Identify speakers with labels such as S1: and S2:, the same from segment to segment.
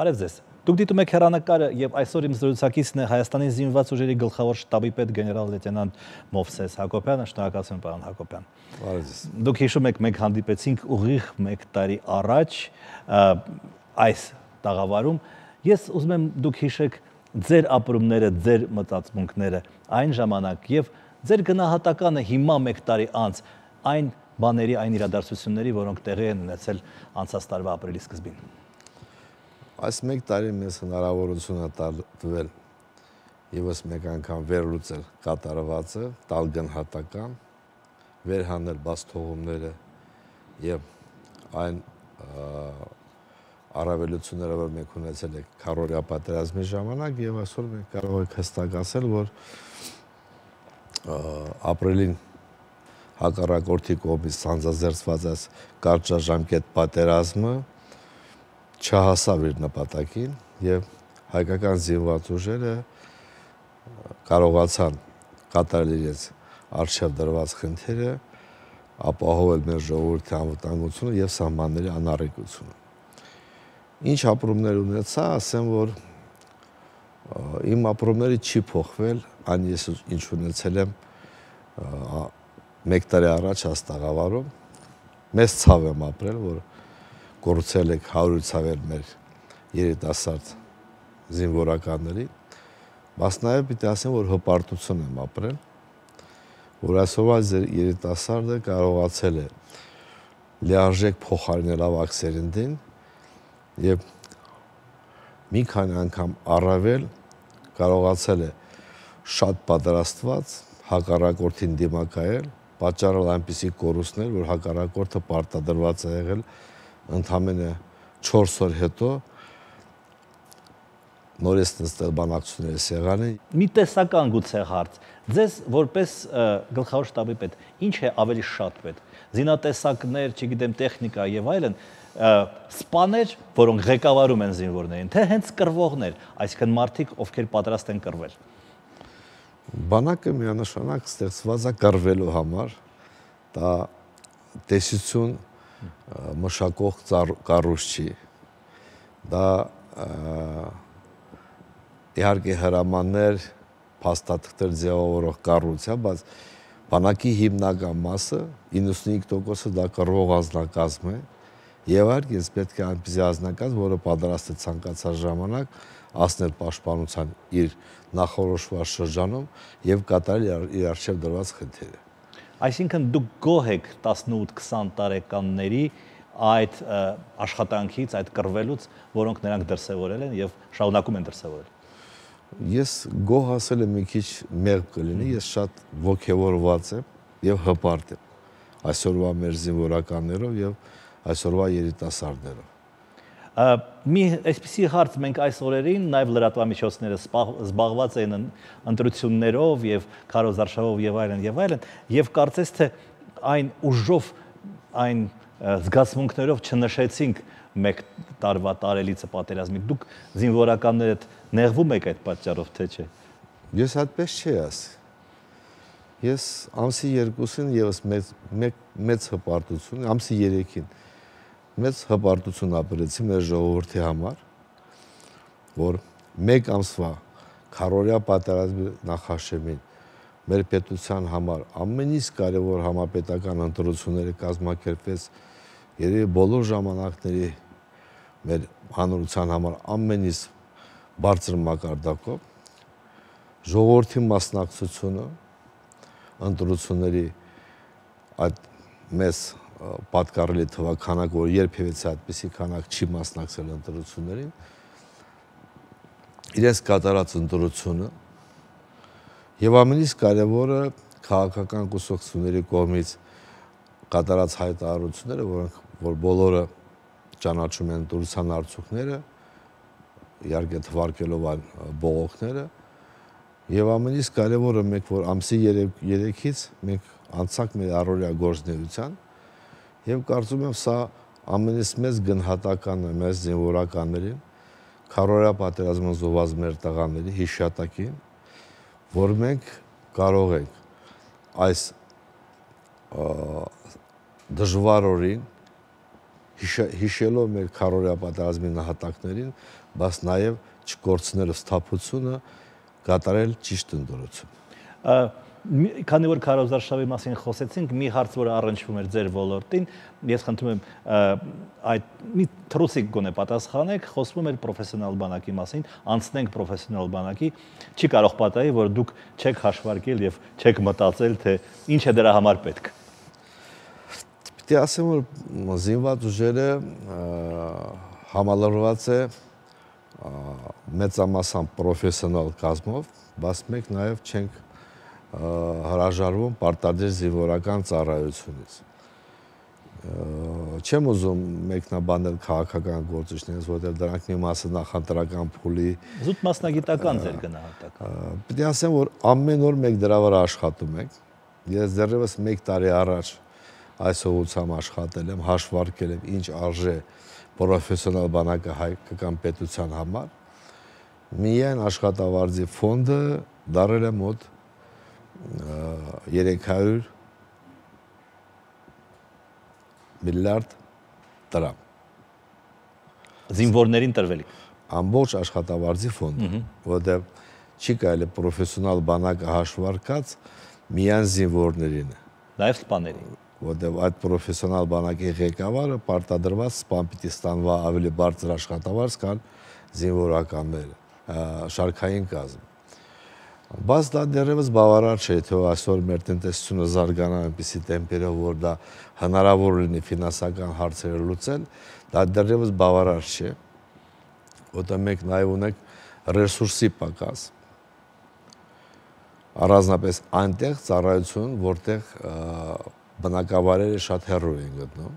S1: Բարև ձեզ։ Դուք դիտում եք հերանեկարը եւ այսօր իմ զրուցակիցն է Հայաստանի զինված ուժերի գլխավոր շտաբի պետ գեներալ լեյտենանտ Մովսես Հակոբյանը, շնորհակալություն պարոն Հակոբյան։ Բարև ձեզ։ Դուք հիշում եք, մենք հանդիպեցինք ուղիղ 1 տարի առաջ այս տաղավարում։ Ես ուզում եմ դուք հիշեք ձեր ապրումները, ձեր մտածմունքները այն ժամանակ եւ ձեր գնահատականը հիմա 1 տարի անց այն բաների, այն իրադարձությունների, որոնք տեղի են ունեցել անցած տարվա ապրիլի սկզբին։
S2: Այս մեկ տարի մեզ հնարավորություն է տվել եւս մեկ անգամ վերլուծել կատարվածը, տալ գնահատական, վերհանել բաց թողումները եւ այն առավելությունները, որ մենք ունեցել ենք քարորիա պատերազմի ժամանակ եւ այսօր մենք կարող ենք հստակ ասել, որ ապրիլին հակառակորդի կողմից սանձազերծված այս կարճաժամկետ պատերազմը չհասավ իր նպատակին եւ հայկական զինված ուժերը կարողացան կատարել իրենց արժեվ դրված խնդիրը, ապահովել մեր ժողովրդի անվտանգությունը եւ սահմանների անառիկությունը։ Ինչ ապրումներ ունեցա, ասեմ, որ իմ ապրումները չի փոխվել, այն ես ինչ ունեցել եմ մեկ տարի առաջ հաստաղավարում, մեծ ցավ եմ ապրել, որ գործել եք 100 ցավեր մեր երիտասարդ զինվորականների, բայց նաև պիտի ասեմ, որ հպարտություն եմ ապրել, որ այսօր այս երիտասարդը կարողացել է լիարժեք փոխարինել ավաքսերնդին եւ մի քանի անգամ առավել կարողացել է շատ պատրաստված հակառակորդին դիմակայել, պատճառել այնպիսի կորուստներ, որ հակառակորդը պարտադրված է եղել ընդամենը 4 օր հետո նորից նստել բանակցությունների սեղանը։ Մի տեսական գուցե
S1: հարց։ Ձեզ որպես գլխավոր շտաբի պետ, ինչ է ավելի շատ պետ։ Զինատեսակներ, չգիտեմ, տեխնիկա եւ այլն, սպաներ, որոնք ղեկավարում են զինվորներին, թե հենց կռվողներ, այսինքն մարդիկ, ովքեր պատրաստ են կռվել։
S2: Բանակը միանշանակ ստեղծված է կռվելու համար։ Դա տեսություն մշակող կառույց չի։ Դա իհարկե հրամաններ, փաստաթղթեր ձևավորող կառույց է, բայց բանակի հիմնական մասը 95%-ը դա կռվող անձնակազմ է։ Եվ իհարկե ես պետք է այնպիսի անձնակազմ, որը պատրաստ է ցանկացած ժամանակ ասնել պաշտպանության իր նախորոշված շրջանում եւ կատարել իր արժեվ դրված խնդիրը։
S1: Այսինքն դուք գոհ եք 18-20 տարեկանների այդ աշխատանքից, այդ կռվելուց, որոնք նրանք դրսևորել են եւ շարունակում են դրսևորել։
S2: Ես գոհ ասել եմ մի քիչ մեղմ կլինի, ես շատ ողքեվորված եմ եւ հպարտ եմ այսօրվա մեր զինվորականներով եւ այսօրվա երիտասարդներով։ Մի
S1: այսպիսի հարց մենք այս օրերին նաև լրատվամիջոցները զբաղված են ընտրություններով եւ քարոզարշավով եւ այլն եւ այլն եւ կարծես թե այն ուժով այն զգացմունքներով չնշեցինք մեկ տարվա տարելիցը պատերազմի։
S2: Դուք զինվորականներ հետ նեղվում եք այդ պատճառով թե չէ։ Ես այդպես չի ասի։ Ես ամսի 2-ին եւս մեծ մեկ մեծ հպարտություն, ամսի 3-ին մեծ հպարտություն ապրեցի մեր ժողովրդի համար, որ մեկ ամսվա քարորյա պատերազմի նախաշեմին մեր պետության համար ամենից կարևոր համապետական ընտրությունները կազմակերպվեց երևի բոլոր ժամանակների մեր հանրության համար ամենից բարձր մակարդակով ժողովրդի մասնակցությունը ընտրությունների այդ մեզ պատկառելի թվականակ, որ երբևիցե այդպիսի քանակ չի մասնակցել ընտրություններին, իրենց կատարած ընտրությունը եւ ամենից կարեւորը քաղաքական կուսակցությունների կողմից կատարած հայտարարությունները, որոնք որ բոլորը ճանաչում են դուրսան արդյունքները, իհարկե թվարկելով այն բողոքները, եւ ամենից կարեւորը մենք որ ամսի 3-ից մենք անցանք մեր առօրյա գործնեության եւ կարծում եմ սա ամենից մեծ գնահատականն է մեզ զինվորականներին քարորա պատերազմը զոհված մեր տղաների հիշատակին որ մենք կարող ենք այս դժվար օրին հիշելով մեր քարորա պատերազմի նահատակներին բայց նաեւ չկորցնել ստափությունը կատարել ճիշտ
S1: ընդորություն քանի որ Քարոզարշավի մասին խոսեցինք, մի հարց, որ առնչվում էր ձեր ոլորտին, ես խնդրում եմ այդ մի թրուցիկ գոնե պատասխանեք, խոսվում էր պրոֆեսիոնալ բանակի մասին, անցնենք պրոֆեսիոնալ բանակի, չի կարող պատահի, որ դուք չեք հաշվարկել եւ չեք մտածել, թե ինչ է դրա համար պետք։
S2: Պետք է ասեմ, որ զինված ուժերը համալրված է մեծամասամբ պրոֆեսիոնալ կազմով, բայց մենք նաեւ չենք հրաժարվում պարտադիր զինվորական ծառայությունից։ Չեմ ուզում մեկնաբանել քաղաքական գործիչներից, որտեղ դրանք մի մասը նախընտրական փուլի
S1: զուտ մասնագիտական ձեր գնահատակը։
S2: Պետք է ասեմ, որ ամեն օր մեկ դրա վրա աշխատում ենք։ Ես դեռևս 1 տարի առաջ այս ուղությամ աշխատել եմ, հաշվարկել եմ ինչ արժե պրոֆեսիոնալ բանակը հայկական պետության համար։ Միայն աշխատավարձի ֆոնդը դարել է մոտ 300 միլիարդ դրամ։ Զինվորներին տրվելի։ Ամբողջ աշխատավարձի ֆոնդը, որտեղ չի կարելի պրոֆեսիոնալ բանակը հաշվարկած միայն զինվորներին։ Նաև սպաներին։ Որտեղ այդ պրոֆեսիոնալ բանակի ղեկավարը պարտադրված սպան պիտի ստանվա ավելի բարձր աշխատավարձ, քան զինվորականները, շարքային կազմ Բայց դա դեռևս բավարար չէ, թե այսօր մեր տնտեսությունը զարգանա այնպիսի տեմպերով, որ դա հնարավոր լինի ֆինանսական հարցերը լուծել, դա դեռևս բավարար չէ։ Որտեղ մենք նաև ունենք ռեսուրսի պակաս։ Առանձնապես այնտեղ ծառայություն, որտեղ բնակավայրերը շատ հեռու են գտնում։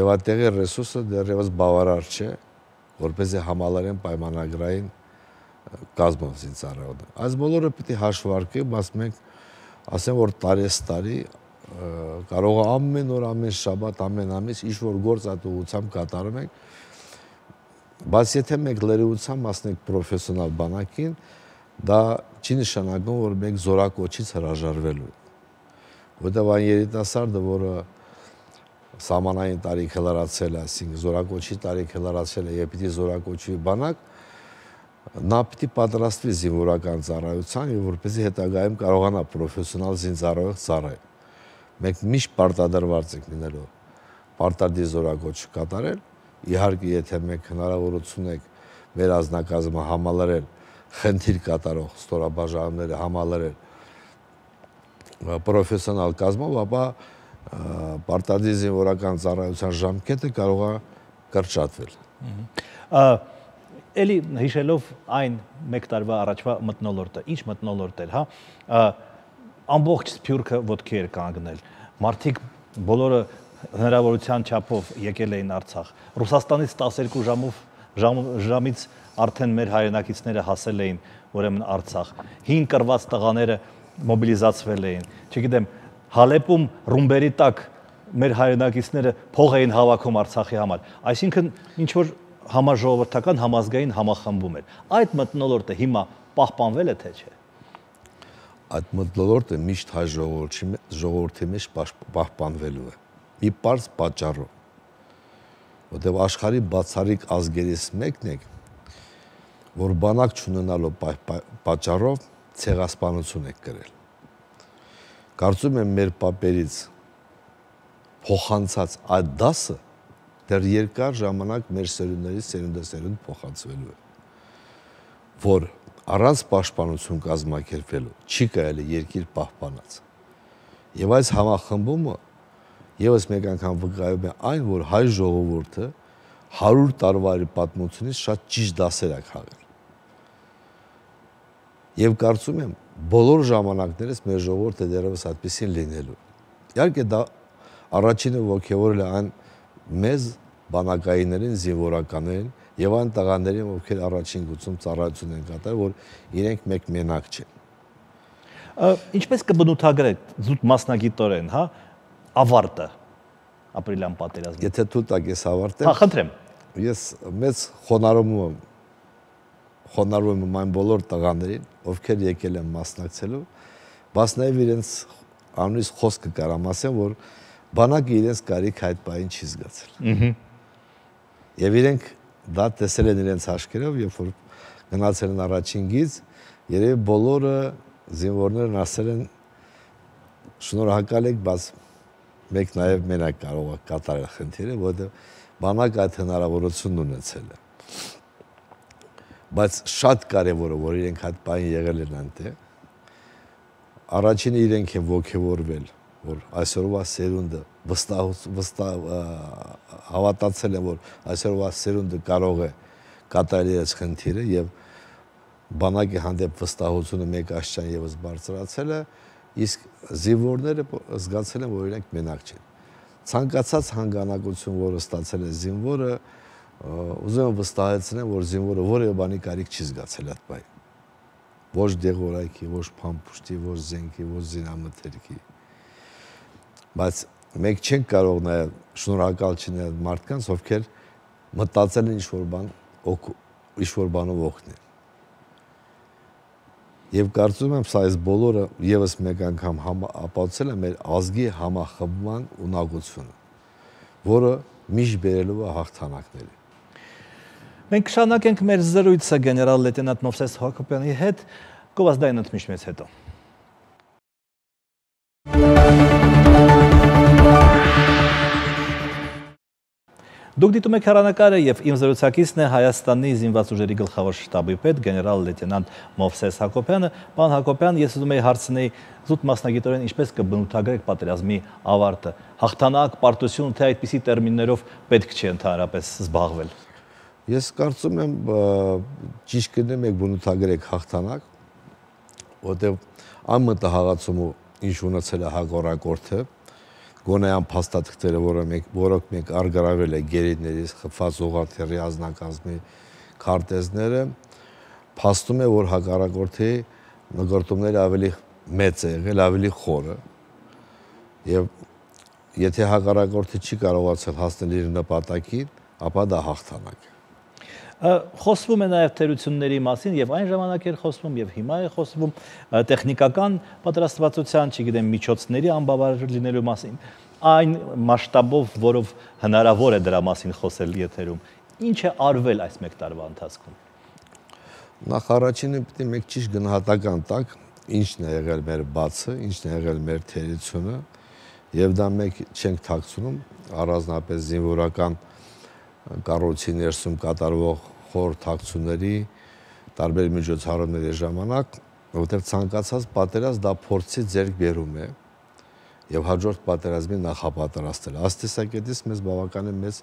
S2: Եվ այդտեղի ռեսուրսը դեռևս բավարար չէ, որպեսզի համալարեն պայմանագրային կազմված ծառայողը։ Այս բոլորը պիտի հաշվարկեմ, ասում ենք, ասեմ որ տարես տարի կարող է ամեն օր, ամեն շաբաթ, ամեն ամիս ինչ որ գործատվությամբ կատարում ենք։ Բայց եթե մենք լրիվությամբ ասենք պրոֆեսիոնալ բանակին, դա չի նշանակում, որ մենք զորակոչից հրաժարվելու որտեղ այն երիտասարդը, որը սամանային տարիք հլարացել է, ասինքն զորակոչի տարիք հլարացել է, եւ պիտի զորակոչի բանակ, Նա պիտի պատրաստվի զինվորական ծառայության եւ որպեսզի հետագայում կարողանա պրոֆեսիոնալ զինծառայող ծառայել։ Մենք միշտ պարտադրված ենք լինելու պարտադիր զորակոչ կատարել։ Իհարկե, եթե մենք հնարավորություն ենք մեր ազնակազմը համալրել, խնդիր կատարող ստորաբաժանումները համալրել պրոֆեսիոնալ կազմով, ապա պարտադիր զինվորական ծառայության ժամկետը կարող է կրճատվել։ Ահա
S1: Էլի հիշելով այն 1 տարվա առաջվա մտնոլորտը, ինչ մտնոլորտ էր, հա, ամբողջ սփյուրքը ոդքի էր կանգնել։ Մարդիկ բոլորը հնարավորության չափով եկել էին Արցախ։ Ռուսաստանից 12 ժամով ժամ, ժամից արդեն մեր հայրենակիցները հասել էին ուրեմն Արցախ։ Հին կրված տղաները մոբիլիզացվել էին։ Չգիտեմ, Հալեպում ռումբերի տակ մեր հայրենակիցները փող էին հավաքում Արցախի համար։ Այսինքն ինչ որ համաժողովրդական համազգային համախմբում էր։ Այդ մտնոլորտը հիմա պահպանվել է թե չէ։
S2: Այդ մտնոլորտը միշտ հայ ժողովրդի ժողովրդի մեջ պահպանվելու է։ Մի բարձ պատճառով։ Որտեւ աշխարհի բացարիք ազգերից մեկն է, որ բանակ չունենալու պատճառով ցեղասպանություն է կրել։ Կարծում եմ մեր պապերից փոխանցած այդ դասը դեռ երկար ժամանակ մեր սերունդներից սերունդեսերունդ փոխանցվելու է որ առանց պաշտպանություն կազմակերպելու չի կարելի երկիր պահպանած եւ այս համախմբումը եւս մեկ անգամ վկայում է այն որ հայ ժողովուրդը 100 տարվա պատմությունից շատ ճիշտ դասեր է քաղել եւ կարծում եմ բոլոր ժամանակներս մեր ժողովուրդը դեռևս այդպեսին լինելու իհարկե դա առաջինը ողջորել է այն մեզ բանակայիներին, զինվորականներին եւ այն տղաներին, ովքեր առաջին գուցում ծառայություն են կատարել, որ իրենք մեկ մենակ չեն։ Ինչպես կբնութագրեք զուտ մասնագիտորեն, հա, ավարտը ապրիլյան պատերազմի։ Եթե դու տակ ես ավարտեմ։ Հա, խնդրեմ։ Ես մեծ խոնարհում եմ խոնարհում եմ այն բոլոր տղաներին, ովքեր եկել են մասնակցելու, բայց նաեւ իրենց անունից խոսքը կարամ ասեմ, որ բանակը իրենց կարիք այդ պահին չի զգացել։ Եվ իրենք դա տեսել են իրենց հաշկերով, երբ որ գնացել են առաջին գից, երևի բոլորը զինվորներն ասել են շնորհակալ եք, բայց մեկ նաև մենակ կարող է կատարել խնդիրը, որովհետև բանակը այդ հնարավորությունն ունեցել է։ Բայց շատ կարևորը, որ իրենք այդ պահին եղել են այնտեղ, առաջինը իրենք են ողջևորվել որ այսօրվա սերունդը վստահ վստահ հավատացել եմ որ այսօրվա սերունդը կարող է կատարել այս խնդիրը եւ բանակի հանդեպ վստահությունը մեկ աշճան եւս բարձրացել է իսկ զինվորները զգացել են որ իրենք մենակ չեն ցանկացած հանգանակություն որը ստացել է զինվորը ուզում եմ վստահեցնել որ զինվորը որևէ բանի կարիք չի զգացել այդ բայ ոչ դեղորայքի ոչ փամփուշտի ոչ զենքի ոչ զինամթերքի բայց մենք չենք կարող նայել շնորհակալ չնել մարդկանց, ովքեր մտածել են ինչ-որ բան, ինչ-որ բանով օգնել։ Եվ կարծում եմ, սա այս բոլորը եւս մեկ անգամ ապացուցել է մեր ազգի համախմբման ունակությունը, որը միշտ բերելու է հաղթանակների։
S1: Մենք շարունակենք մեր զրույցը գեներալ լեյտենանտ Մովսես Հակոբյանի հետ, կովազդային ընդմիջմից հետո։ Դուք դիտում եք հեռանկարը եւ իմ զրուցակիցն է Հայաստանի զինված ուժերի գլխավոր շտաբի պետ գեներալ լեյտենանտ Մովսես Հակոբյանը։ Պարոն Հակոբյան, ես ուզում եի հարցնել զուտ մասնագիտորեն ինչպես կբնութագրեք պատերազմի ավարտը։ Հաղթանակ, պարտություն, թե այդպիսի տերմիններով պետք չէ ընդհանրապես զբաղվել։
S2: Ես կարծում եմ ճիշտ կնեմ եք բնութագրեք հաղթանակ, որտեղ անմտահաղացումը ինչ ունեցել է հակառակորդը, հա գոնե ամփաստաթղթերը, որը մենք որոնք մենք արգարավել է գերիներից խփված օղաթերի ազնականազմի քարտեզները, փաստում է, որ հակառակորդի նկարտումները ավելի մեծ է եղել, ավելի խորը։ Եվ եթե հակառակորդը չի կարողացել հասնել իր նպատակին, ապա դա հաղթանակ է
S1: խոսվում է նաև թերությունների մասին եւ այն ժամանակ էր խոսվում եւ հիմա է խոսվում տեխնիկական պատրաստվածության, չգիտեմ, միջոցների անբավարար լինելու մասին այն մասշտաբով, որով հնարավոր է դրա մասին խոսել եթերում։ Ինչ է արվել այս 1 տարվա ընթացքում։
S2: Նախ առաջինը պիտի մեկ ճիշտ գնահատական տակ, ինչն է եղել մեր բացը, ինչն է եղել մեր թերությունը, եւ դա մեկ չենք ཐակցնում առանձնապես զինվորական կառույցի ներսում կատարվող խորհրդակցությունների տարբեր միջոցառումների ժամանակ, որտեղ ցանկացած պատերազմ դա փորձի ձեր գերում է եւ հաջորդ պատերազմի նախապատրաստել։ Այս տեսակետից մեզ բավականին մեծ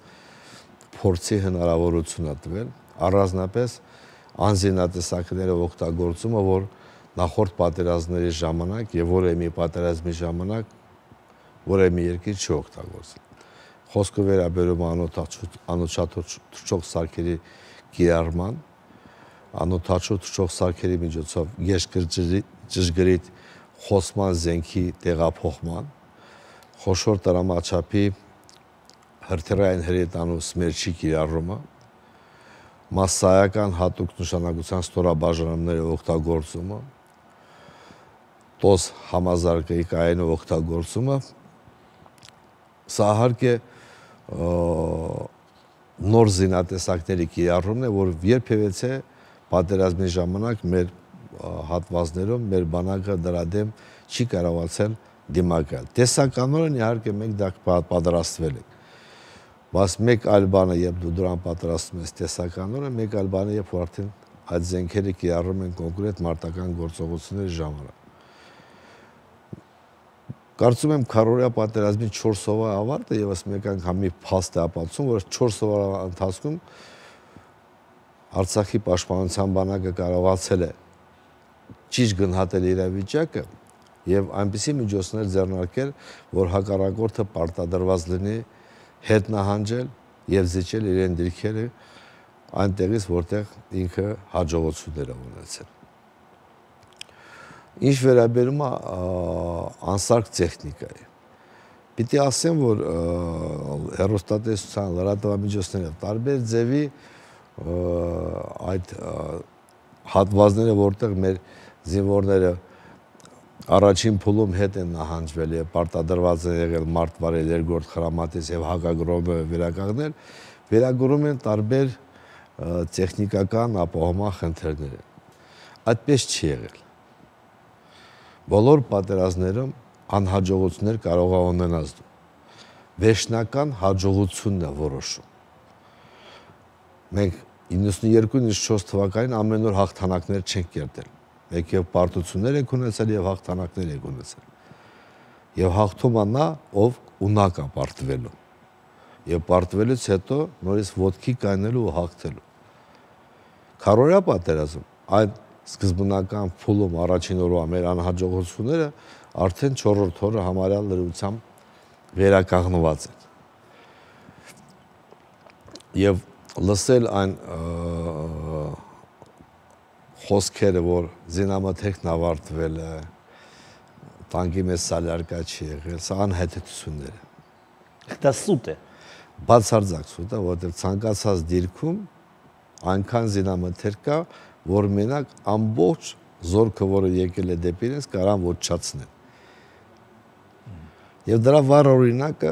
S2: փորձի հնարավորություն է տվել, առանձնապես անզինատեսակները օգտագործումը, որ նախորդ պատերազմների ժամանակ եւ որը մի պատերազմի ժամանակ որը մի երկիր չի օգտագործել։ Խոսքը վերաբերում անօթաչուտ անօթաչուտ շոկ սարքերի կիրառման անօթաչուցչող սարքերի միջոցով երկրջրգրիտ խոսման զենքի տեղափոխման խոշոր տրամաչափի հրթիռային հրետանու սմերչի կիրառումը massայական հատուկ նշանակության ստորաբաժանումների օգտագործումը տոս համազարգայի կայանի օգտագործումը սահարկե նոր զինատեսակների կիրառումն է, որ երբևիցե պատերազմի ժամանակ մեր հատվածներում մեր բանակը դրա դեմ չի կարողացել դիմակայել։ Տեսականորեն իհարկե մենք դա պատրաստվել ենք։ Բայց մեկ այլ բանը, երբ դու դրան պատրաստում ես տեսականորեն, մեկ այլ բանը, երբ արդեն այդ զենքերը կիրառում են կոնկրետ մարտական գործողությունների ժամանակ։ Կարծում եմ քարորյա պատերազմի 4 հովա ավարտը եւս մեկ անգամ մի փաստ է ապացուցում, որ 4 հովա ընթացքում Արցախի պաշտպանության բանակը կարողացել է ճիշտ գնահատել իրավիճակը եւ այնպիսի միջոցներ ձեռնարկել, որ հակառակորդը պարտադրված լինի հետ նահանջել եւ զիջել իրեն դիրքերը այնտեղից, որտեղ ինքը հաջողություններ ունեցել։ Ինչ վերաբերում է անսարք տեխնիկայի։ Պիտի ասեմ, որ հեռուստատեսության լրատվամիջոցներով տարբեր ձևի այդ հատվածները, որտեղ մեր զինվորները առաջին փուլում հետ են նահանջվել եւ պարտադրված են եղել մարտ վարել երկրորդ խրամատես եւ հակագրով վերականգնել, վերագրում են տարբեր տեխնիկական ապահովման խնդիրները։ Այդպես չի եղել բոլոր պատերազմներում անհաջողություններ կարող է ունենաս դու։ Վերջնական հաջողությունն է որոշում։ Մենք 92-94 թվականին ամեն օր հաղթանակներ չենք կերտել։ Մեկ եւ պարտություններ ենք ունեցել եւ հաղթանակներ ենք ունեցել։ Եվ հաղթում անա, ով ունակ է պարտվելու։ Եվ պարտվելուց հետո նորից ոդքի կայնելու ու հաղթելու։ Քարորյա պատերազմ այդ սկզբնական փուլում առաջին օրվա մեր անհաջողությունները արդեն 4-րդ օրը համարյա լրությամբ վերականգնված են։ Եվ լսել այն խոսքերը, որ զինամթերքն ավարտվել է, տանկի մեզ սալարկա չի եղել, սա անհետեցություններ է։ Դա սուտ է։ Բացարձակ սուտ է, որտեղ ցանկացած դիրքում այնքան զինամթերք կա, որ որ մենակ ամբողջ զորքը, որը եկել է դեպի ինձ, կարան ոչացնեն։ Եվ դրա վառ օրինակը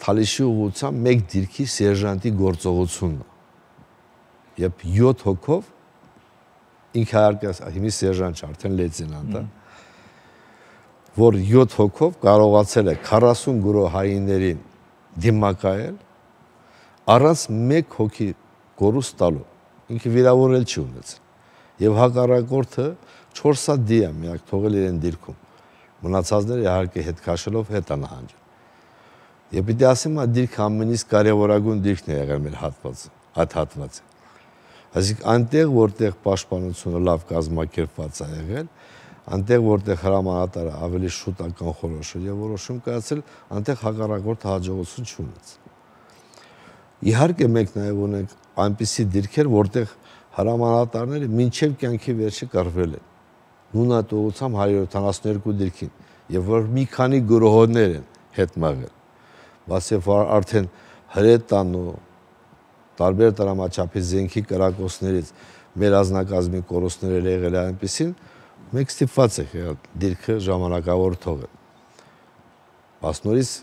S2: Թալիշի ուղությամբ մեկ դիրքի սերժանտի գործողությունն է։ Եվ 7 հոգով ինքնարկած հիմի սերժանտ արդեն լեյտենանտ է, որ 7 հոգով կարողացել է 40 գրոհայիներին դիմակայել առանց մեկ հոգի գորուս տալու ինքը վիրավորել չի ունեցել։ Եվ հակառակորդը 4 հատ դի է միակ թողել իրեն դիրքում։ Մնացածները իհարկե հետ քաշելով հետ են հանջում։ Եվ պիտի ասեմ, այդ դիրքը ամենից կարևորագույն դիրքն է եղել մեր հատվածը, այդ հատվածը։ Այսինքն այնտեղ, որտեղ պաշտպանությունը լավ կազմակերպված է եղել, այնտեղ, որտեղ հրամանատարը ավելի շուտ ականխորոշ է եւ որոշում կայացել, այնտեղ հակառակորդ հաջողություն չունեց։ Իհարկե մենք նաեւ ունենք այնպիսի դիրքեր, որտեղ հրամանատարները մինչև կյանքի վերջը կռվել են։ Նունատողությամբ 172 դիրքին եւ որ մի քանի գրոհներ են հետ մաղել։ Բայց երբ արդեն հրետանու տարբեր դրամաչափի զենքի կրակոցներից մեր ազնակազմի կորուստները եղել այնպեսին, մենք ստիպված ենք հա, դիրքը ժամանակավոր թողել։ Բայց նորից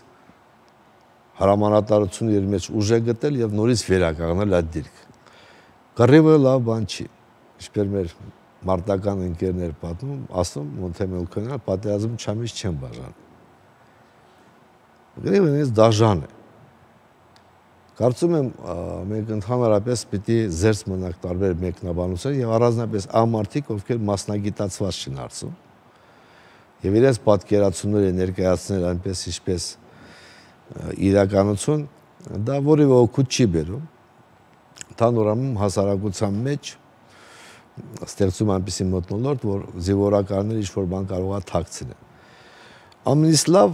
S2: հրամանատարությունը իր մեջ ուժ է գտել եւ նորից վերականգնել այդ դիրք։ Գռիվը լավ բան չի։ Ինչպես մեր մարտական ընկերներ պատմում, ասում Մոնտեմելքոնը պատերազմ չամից չեն բաժանում։ Գռիվը նույնիսկ դաժան է։ Կարծում եմ մենք ընդհանրապես պիտի զերծ մնանք տարբեր մեկնաբանության եւ առանձնապես այն մարդիկ, ովքեր մասնագիտացված չեն արծում։ Եվ իրենց պատկերացումները ներկայացնել այնպես, ինչպես իրականություն դա որևէ օգուտ չի բերում տանորամում հասարակության մեջ ստեղծում այնպիսի մտնոլորտ, որ զինվորականները ինչ որ բան կարողա թաքցնեն։ Ամենից լավ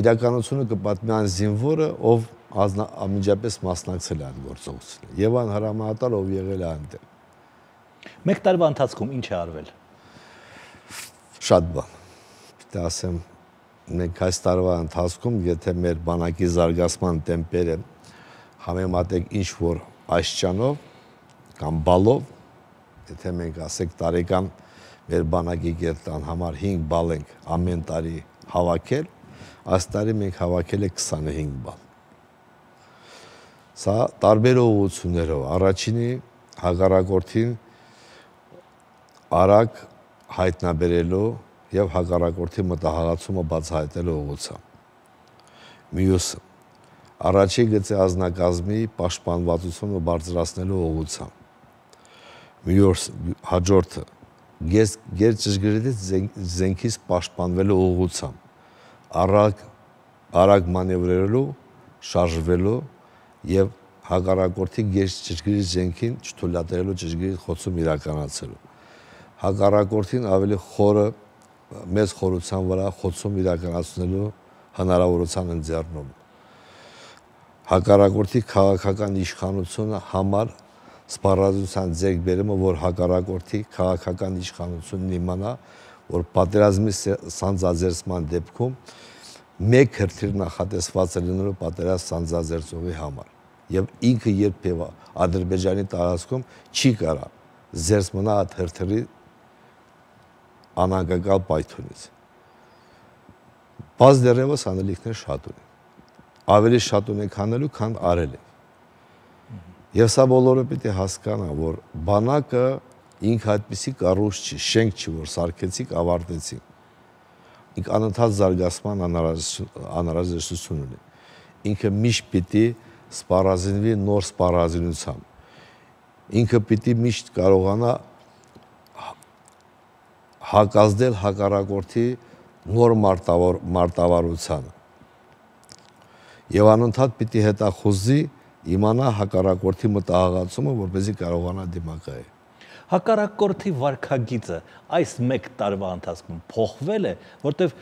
S2: իրականությունը կպատմի այն զինվորը, ով ամիջապես մասնակցել է այդ գործողությանը եւ այն հրամանատար, ով եղել է այնտեղ։ Մեկ տարվա ընթացքում ինչ է արվել։ Շատ բան։ Դասեմ մենք այս տարվա ընթացքում, եթե մեր բանակի զարգացման տեմպերը համեմատենք ինչ որ աշճանով կամ բալով, եթե մենք ասենք տարեկան մեր բանակի գերտան համար 5 բալ ենք ամեն տարի հավաքել, այս տարի մենք հավաքել ենք 25 բալ։ Սա տարբեր ուղղություններով, առաջինի հագարակորդին արագ հայտնաբերելու եւ հակառակորդի մտահարացումը բացահայտելու ուղղությամբ։ Մյուսը առաջի գծի ազնագազմի պաշտպանվածությունը բարձրացնելու ուղղությամբ։ Մյուս հաջորդը գես գեր ճշգրիտից զենքից պաշտպանվելու ուղղությամբ։ Արագ արագ մանևրելու, շարժվելու եւ հակառակորդի գես ճշգրիտ զենքին չթույլատրելու ճշգրիտ խոցում իրականացելու։ Հակառակորդին ավելի խորը մեծ խորության վրա խոցում իրականացնելու հնարավորության են ձեռնում։ Հակառակորդի քաղաքական իշխանությունը համար սպառազության ձեռքբերումը, որ հակառակորդի քաղաքական իշխանությունն իմանա, որ պատերազմի սանձազերծման դեպքում մեկ հրթիռ նախատեսված է լինելու պատերազմ սանձազերծողի համար եւ ինքը երբեւա Ադրբեջանի տարածքում չի կարա զերծ մնա այդ հրթիռի անագագալ պայթոնից։ Բայց դեռևս անելիքներ շատ ունեն։ Ավելի շատ ունենք անելու, քան արել են։ Եվ սա բոլորը պիտի հասկանա, որ բանակը ինք այդպիսի կառույց չի, շենք չի, որ սարկեցիք, ավարտեցիք։ Ինք անընդհատ զարգացման անհրաժեշտություն ունի։ Ինքը միշտ պիտի սպառազինվի նոր սպառազինությամբ։ Ինքը պիտի միշտ կարողանա հակազդել հակառակորդի նոր մարտավար մարտավարությանը։ Եվ անընդհատ պիտի հետախուզի իմանա հակառակորդի մտահղացումը, որպեսզի կարողանա դիմակայել։
S1: Հակառակորդի վարկագիծը այս 1 տարվա ընթացքում փոխվել է, որտեվ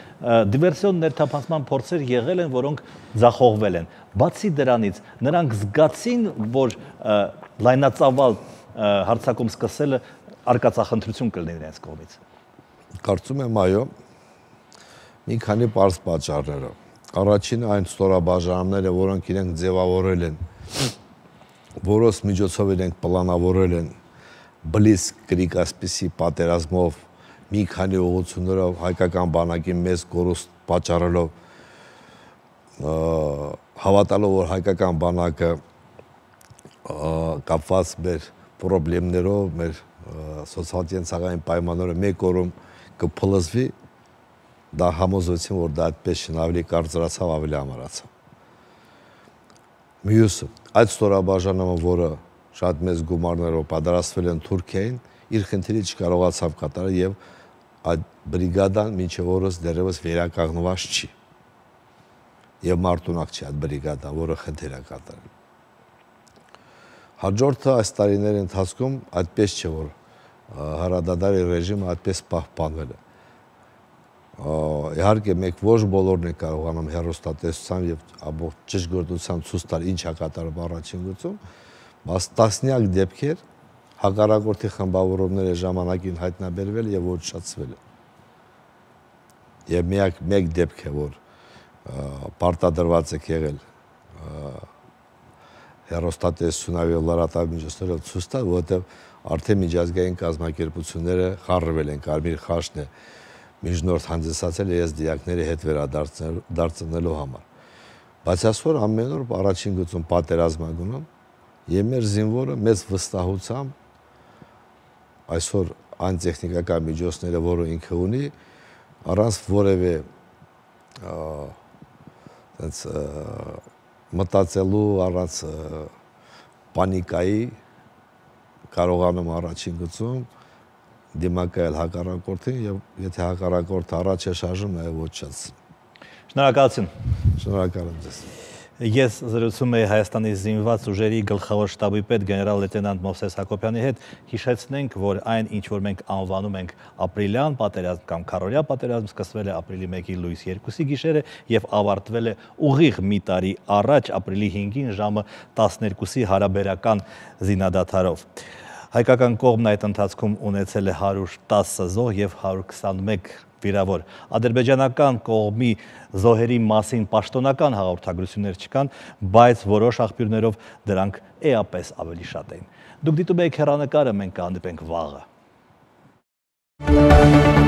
S1: դիվերսիոն ներթափանցման փորձեր եղել են, որոնք ձախողվել են։ Բացի դրանից, նրանք զգացին, որ լայնածավալ հարցակում սկսելը արկածախնդրություն կլինի իրենց կողմից։
S2: Կարծում եմ այո։ Մի քանի բարձ պատճառներով առաջին այն ստորաբաժանումները, որոնք իրենք ձևավորել են, որոնց միջոցով իրենք պլանավորել են բլիսկ գրիկ ասպիսի պատերազմով մի քանի ուղություններով հայկական բանակի մեծ գորուստ պատճառելով հավատալով որ հայկական բանակը կապված մեր խնդիրներով, մեր սոցիալ-ցեղային պայմանները մեկ օրում կփլզվի դա համոզվեցին, որ դա այդպես շնավելի կարծրացավ, ավելի ամարացավ։ Մյուսը, այդ ստորաբաժանումը, որը շատ մեծ գումարներով պատրաստվել են Թուրքիային, իր խնդիրը չկարողացավ կատարել եւ այդ բրիգադան մինչեւ օրս դեռևս վերականգնված չի։ Եվ մարտունակ չի այդ բրիգադան, որը խնդիր է կատարել։ Հաջորդը այս տարիների ընթացքում այդպես չէ որ հրադադարի ռեժիմը այդպես պահպանվել է։ Իհարկե մենք ոչ բոլորն ենք կարողանում հերոստատեսության եւ ամբողջ ճշգրտության ցույց տալ ինչ է կատարվում առաջին գծում, բայց տասնյակ դեպքեր հակառակորդի խմբավորումների ժամանակին հայտնաբերվել եւ ոչնչացվել է։ Եվ միակ մեկ դեպք է, որ պարտադրված եք եղել հերոստատեսություն եւ լրատվամիջոցներով ցույց տա, որովհետեւ արդեն միջազգային կազմակերպությունները խառնվել են, կարմիր խաչն է միջնորդ հանդիսացել ես դիակների հետ վերադարձնելու համար։ Բայց այսօր ամեն օր առաջին գծում պատերազմը գնում եւ մեր զինվորը մեծ վստահությամբ այսօր այն տեխնիկական միջոցները, որը ինքը ունի, առանց որևէ այց մտածելու առած պանիկայի կարողանում առաջին գծում դիմակայել հակառակորդին եւ եթե հակառակորդը առաջ է շարժում, այո ոչ չանց։
S1: Շնորհակալություն։
S2: Շնորհակալ եմ ձեզ։ Ես զրուցում
S1: եի Հայաստանի զինված ուժերի գլխավոր շտաբի պետ գեներալ լեյտենանտ Մովսես Հակոբյանի հետ։ Հիշեցնենք, որ այն ինչ որ մենք անվանում ենք ապրիլյան պատերազմ կամ քարորյա պատերազմ սկսվել է ապրիլի 1-ի լույս 2-ի գիշերը եւ ավարտվել է ուղիղ մի տարի առաջ ապրիլի 5-ին ժամը 12-ի հարաբերական զինադադարով։ Հայկական կողմն այդ ընթացքում ունեցել է 110 զոհ եւ 121 վիրավոր։ Ադրբեջանական կողմի զոհերի մասին պաշտոնական հաղորդագրություններ չկան, բայց որոշ աղբյուրներով դրանք էապես ավելի շատ էին։ Դուք դիտում եք հեռանկարը, մենք կանդիպենք վաղը։ Thank you.